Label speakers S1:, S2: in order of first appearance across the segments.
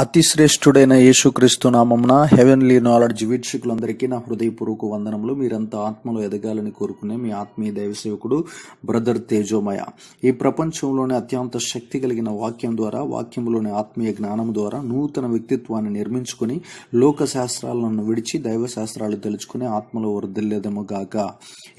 S1: అతిశ్రేష్ఠుడైన యేసుక్రీస్తు నామంన heavenly knowledge వీక్షకులందరికీ నా హృదయపూర్వక వందనములు మీరంతా ఆత్మలో ఎదగాలని కోరుకునే మీ ఆత్మీయ దైవ సేవకుడు బ్రదర్ తేజోమయ ఈ ప్రపంచంలోని అత్యంత శక్తి కలిగిన వాక్యం ద్వారా వాక్యంలోని ఆత్మీయ జ్ఞానం ద్వారా నూతన వ్యక్తిత్వాన్ని నిర్మించుకుని లోక శాస్త్రాలను విడిచి దైవ శాస్త్రాలు తెలుసుకుని ఆత్మలో వృద్ధిల్లేదము గాక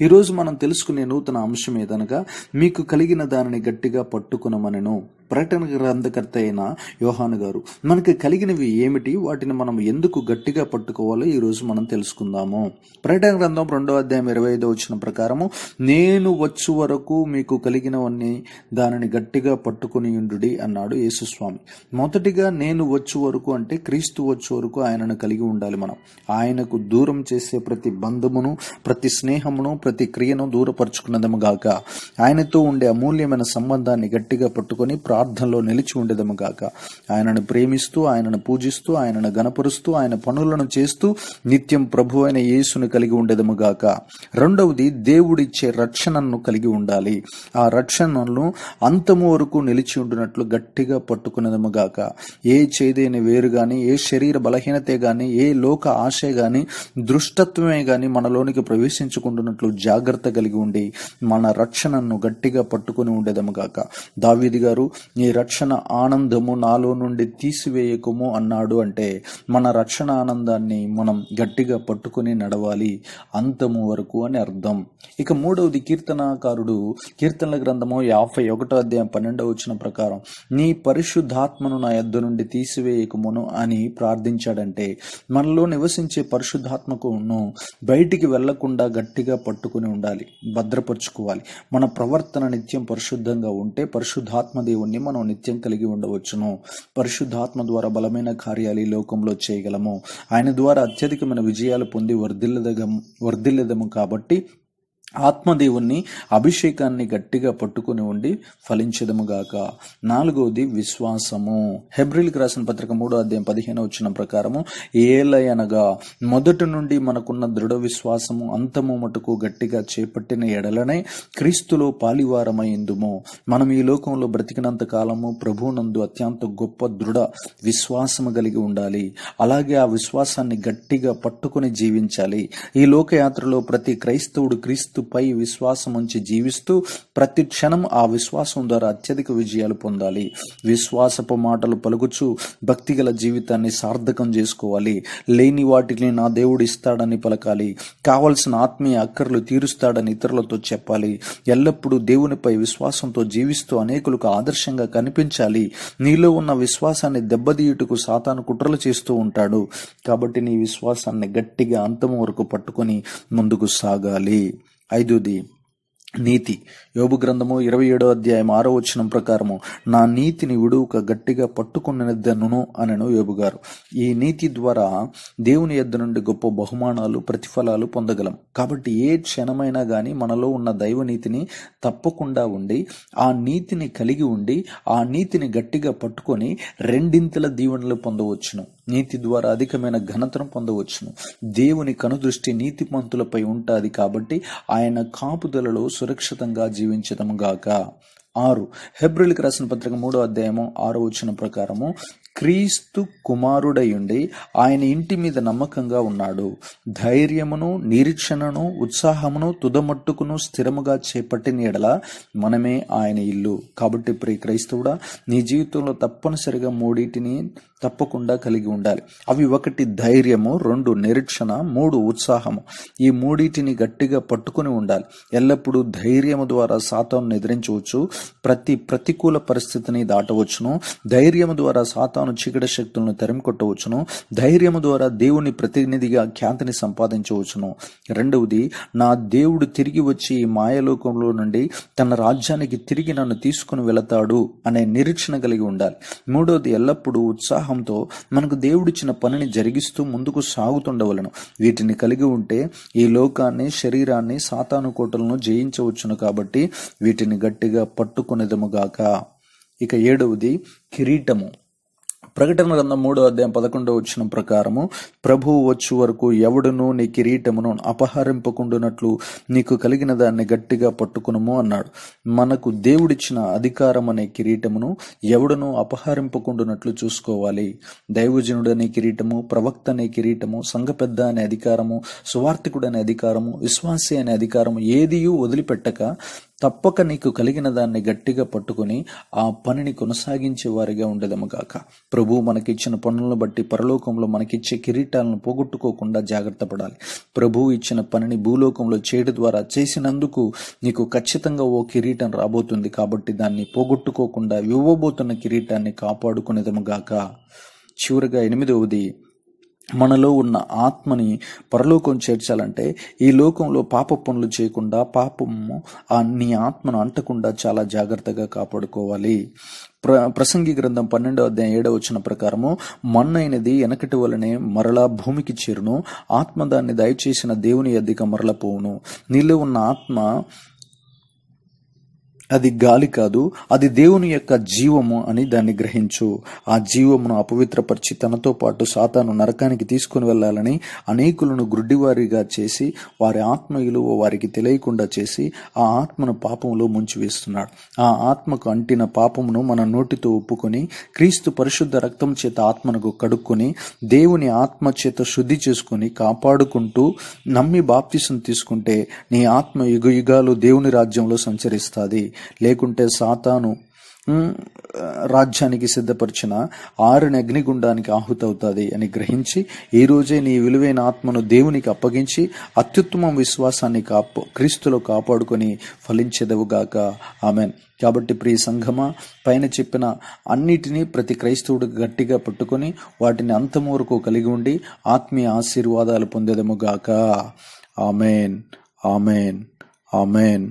S1: ఈరోజు మనం తెలుసుకునే నూతన అంశం ఏదనగా మీకు కలిగిన దానిని గట్టిగా పట్టుకునమనను ప్రకటన గ్రంథకర్త అయిన యోహాను గారు మనకు కలిగినవి ఏమిటి వాటిని మనం ఎందుకు గట్టిగా పట్టుకోవాలో ఈరోజు మనం తెలుసుకుందాము ప్రకటన గ్రంథం రెండో అధ్యాయం ఇరవై ఐదో వచ్చిన ప్రకారము నేను వచ్చు వరకు మీకు కలిగినవన్నీ దానిని గట్టిగా పట్టుకుని ఉండుడి అన్నాడు యేసుస్వామి మొదటిగా నేను వచ్చు వరకు అంటే క్రీస్తు వచ్చు వరకు ఆయనను కలిగి ఉండాలి మనం ఆయనకు దూరం చేసే ప్రతి బంధమును ప్రతి స్నేహమును ప్రతి క్రియను దూరపరుచుకున్నదము గాక ఆయనతో ఉండే అమూల్యమైన సంబంధాన్ని గట్టిగా పట్టుకొని ప్రా ప్రార్థనలో నిలిచి ఉండేదము గాక ఆయనను ప్రేమిస్తూ ఆయనను పూజిస్తూ ఆయనను గనపరుస్తూ ఆయన పనులను చేస్తూ నిత్యం ప్రభు అయిన యేసును కలిగి ఉండేదము గాక రెండవది దేవుడిచ్చే రక్షణను కలిగి ఉండాలి ఆ రక్షణను అంతము వరకు నిలిచి ఉండినట్లు గట్టిగా పట్టుకునేదము గాక ఏ చేదైన వేరు గాని ఏ శరీర బలహీనతే గాని ఏ లోక ఆశ గాని దృష్టత్వమే గాని మనలోనికి ప్రవేశించుకుంటున్నట్లు జాగ్రత్త కలిగి ఉండి మన రక్షణను గట్టిగా పట్టుకుని ఉండేదము గాక దావీది గారు నీ రక్షణ ఆనందము నాలో నుండి తీసివేయకుము అన్నాడు అంటే మన రక్షణ ఆనందాన్ని మనం గట్టిగా పట్టుకుని నడవాలి అంతము వరకు అని అర్థం ఇక మూడవది కీర్తనాకారుడు కీర్తనల గ్రంథము యాభై ఒకటో అధ్యాయం పన్నెండవ వచ్చిన ప్రకారం నీ పరిశుద్ధాత్మను నా యొద్ద నుండి తీసివేయకమును అని ప్రార్థించాడంటే మనలో నివసించే పరిశుద్ధాత్మకును బయటికి వెళ్లకుండా గట్టిగా పట్టుకుని ఉండాలి భద్రపరుచుకోవాలి మన ప్రవర్తన నిత్యం పరిశుద్ధంగా ఉంటే పరిశుద్ధాత్మ దేవుణ్ణి మనం నిత్యం కలిగి ఉండవచ్చును పరిశుద్ధాత్మ ద్వారా బలమైన కార్యాలు లోకంలో చేయగలము ఆయన ద్వారా అత్యధికమైన విజయాలు పొంది వర్ధిల్లదగం వర్ధిల్లదము కాబట్టి ఆత్మదేవుణ్ణి అభిషేకాన్ని గట్టిగా పట్టుకుని ఉండి ఫలించదముగాక నాలుగవది విశ్వాసము హెబ్రిల్కి రాసిన పత్రిక మూడో అధ్యాయం పదిహేను వచ్చిన ప్రకారము ఏలయనగా మొదటి నుండి మనకున్న దృఢ విశ్వాసము అంతము మటుకు గట్టిగా చేపట్టిన ఎడలనే క్రీస్తులో పాలివారమైందుము మనం ఈ లోకంలో బ్రతికినంత కాలము ప్రభువునందు అత్యంత గొప్ప దృఢ విశ్వాసము కలిగి ఉండాలి అలాగే ఆ విశ్వాసాన్ని గట్టిగా పట్టుకుని జీవించాలి ఈ లోకయాత్రలో ప్రతి క్రైస్తవుడు క్రీస్తు క్రీస్తుపై విశ్వాసం ఉంచి జీవిస్తూ ప్రతి క్షణం ఆ విశ్వాసం ద్వారా అత్యధిక విజయాలు పొందాలి విశ్వాసపు మాటలు పలుకుచు భక్తిగల జీవితాన్ని సార్థకం చేసుకోవాలి లేని వాటిని నా దేవుడు ఇస్తాడని పలకాలి కావలసిన ఆత్మీయ అక్కర్లు తీరుస్తాడని ఇతరులతో చెప్పాలి ఎల్లప్పుడూ దేవునిపై విశ్వాసంతో జీవిస్తూ అనేకులకు ఆదర్శంగా కనిపించాలి నీలో ఉన్న విశ్వాసాన్ని దెబ్బతీయుటకు సాతాను కుట్రలు చేస్తూ ఉంటాడు కాబట్టి నీ విశ్వాసాన్ని గట్టిగా అంతం వరకు పట్టుకొని ముందుకు సాగాలి ఐదుది నీతి యోబు గ్రంథము ఇరవై ఏడో అధ్యాయం ఆరో వచ్చిన ప్రకారము నా నీతిని విడువుక గట్టిగా నిద్దను అనను యోబు గారు ఈ నీతి ద్వారా దేవుని ఎద్ద నుండి గొప్ప బహుమానాలు ప్రతిఫలాలు పొందగలం కాబట్టి ఏ క్షణమైనా కానీ మనలో ఉన్న దైవ నీతిని తప్పకుండా ఉండి ఆ నీతిని కలిగి ఉండి ఆ నీతిని గట్టిగా పట్టుకొని రెండింతల దీవెనలు పొందవచ్చును నీతి ద్వారా అధికమైన ఘనతను పొందవచ్చును దేవుని కనుదృష్టి మంతులపై ఉంటుంది కాబట్టి ఆయన కాపుదలలో సురక్షితంగా గాక ఆరు హెబ్రిల్కి రాసిన పత్రిక మూడో అధ్యాయము ఆరో వచ్చిన ప్రకారము క్రీస్తు కుమారుడయుండి ఆయన ఇంటి మీద నమ్మకంగా ఉన్నాడు ధైర్యమును నిరీక్షణను ఉత్సాహమును తుదమట్టుకును స్థిరముగా చేపట్టిన ఎడల మనమే ఆయన ఇల్లు కాబట్టి ప్రియ క్రైస్తవుడా నీ జీవితంలో తప్పనిసరిగా మూడింటిని తప్పకుండా కలిగి ఉండాలి అవి ఒకటి ధైర్యము రెండు నిరీక్షణ మూడు ఉత్సాహము ఈ మూడింటిని గట్టిగా పట్టుకుని ఉండాలి ఎల్లప్పుడూ ధైర్యము ద్వారా సాతాను నిద్రించవచ్చు ప్రతి ప్రతికూల పరిస్థితిని దాటవచ్చును ధైర్యము ద్వారా సాతాను చీకటి శక్తులను తరిమికొట్టవచ్చును ధైర్యము ద్వారా దేవుని ప్రతినిధిగా ఖ్యాతిని సంపాదించవచ్చును రెండవది నా దేవుడు తిరిగి వచ్చి ఈ మాయలోకంలో నుండి తన రాజ్యానికి తిరిగి నన్ను తీసుకుని వెళతాడు అనే నిరీక్షణ కలిగి ఉండాలి మూడవది ఎల్లప్పుడూ ఉత్సాహం ఉత్సాహంతో మనకు దేవుడిచ్చిన పనిని జరిగిస్తూ ముందుకు సాగుతుండవలను వీటిని కలిగి ఉంటే ఈ లోకాన్ని శరీరాన్ని సాతాను కోటలను జయించవచ్చును కాబట్టి వీటిని గట్టిగా పట్టుకునేదముగాక ఇక ఏడవది కిరీటము ప్రకటన గ్రంథం మూడో అధ్యాయం పదకొండో వచ్చిన ప్రకారము ప్రభు వచ్చు వరకు ఎవడును నీ కిరీటమును అపహరింపకుండునట్లు నీకు కలిగిన దాన్ని గట్టిగా పట్టుకునము అన్నాడు మనకు దేవుడిచ్చిన అధికారం అనే కిరీటమును ఎవడును అపహరింపకుండునట్లు చూసుకోవాలి దైవజనుడనే కిరీటము ప్రవక్త అనే కిరీటము సంఘ పెద్ద అనే అధికారము సువార్థికుడు అనే అధికారము విశ్వాసి అనే అధికారము ఏదియూ వదిలిపెట్టక తప్పక నీకు కలిగిన దాన్ని గట్టిగా పట్టుకుని ఆ పనిని కొనసాగించేవారిగా గాక ప్రభు మనకిచ్చిన పనులను బట్టి పరలోకంలో మనకిచ్చే కిరీటాలను పోగొట్టుకోకుండా జాగ్రత్త పడాలి ప్రభు ఇచ్చిన పనిని భూలోకంలో చేయడం ద్వారా చేసినందుకు నీకు ఖచ్చితంగా ఓ కిరీటం రాబోతుంది కాబట్టి దాన్ని పోగొట్టుకోకుండా ఇవ్వబోతున్న కిరీటాన్ని కాపాడుకునేదము గాక చివరిగా ఎనిమిదవది మనలో ఉన్న ఆత్మని పరలోకం చేర్చాలంటే ఈ లోకంలో పాప పనులు చేయకుండా పాపము నీ ఆత్మను అంటకుండా చాలా జాగ్రత్తగా కాపాడుకోవాలి ప్ర ప్రసంగి గ్రంథం పన్నెండవ అధ్యాయం ఏడవ వచ్చిన ప్రకారము మన్నైనది వెనకటి వలనే మరలా భూమికి చేరును ఆత్మ దాన్ని దయచేసిన దేవుని అధిక మరలపోవును నీలో ఉన్న ఆత్మ అది గాలి కాదు అది దేవుని యొక్క జీవము అని దాన్ని గ్రహించు ఆ జీవమును అపవిత్రపరిచి తనతో పాటు సాతాను నరకానికి తీసుకుని వెళ్ళాలని అనేకులను గ్రుడ్డివారిగా చేసి వారి ఆత్మ విలువ వారికి తెలియకుండా చేసి ఆ ఆత్మను పాపంలో ముంచివేస్తున్నాడు ఆ ఆత్మకు అంటిన పాపమును మన నోటితో ఒప్పుకొని క్రీస్తు పరిశుద్ధ రక్తం చేత ఆత్మను కడుక్కొని దేవుని ఆత్మ చేత శుద్ధి చేసుకుని కాపాడుకుంటూ నమ్మి బాప్తిసం తీసుకుంటే నీ ఆత్మ యుగాలు దేవుని రాజ్యంలో సంచరిస్తుంది లేకుంటే సాతాను రాజ్యానికి సిద్ధపరిచిన ఆరుని అగ్నిగుండానికి ఆహుతవుతుంది అని గ్రహించి ఈ రోజే నీ విలువైన ఆత్మను దేవునికి అప్పగించి అత్యుత్తమ విశ్వాసాన్ని కాపు క్రీస్తులో కాపాడుకొని ఫలించెదవుగాక ఆమెన్ కాబట్టి ప్రియ సంఘమా పైన చెప్పిన అన్నిటినీ ప్రతి క్రైస్తవుడు గట్టిగా పట్టుకొని వాటిని అంతము వరకు కలిగి ఉండి ఆత్మీయ ఆశీర్వాదాలు పొందేదముగాక ఆమెన్ ఆమెన్ ఆమెన్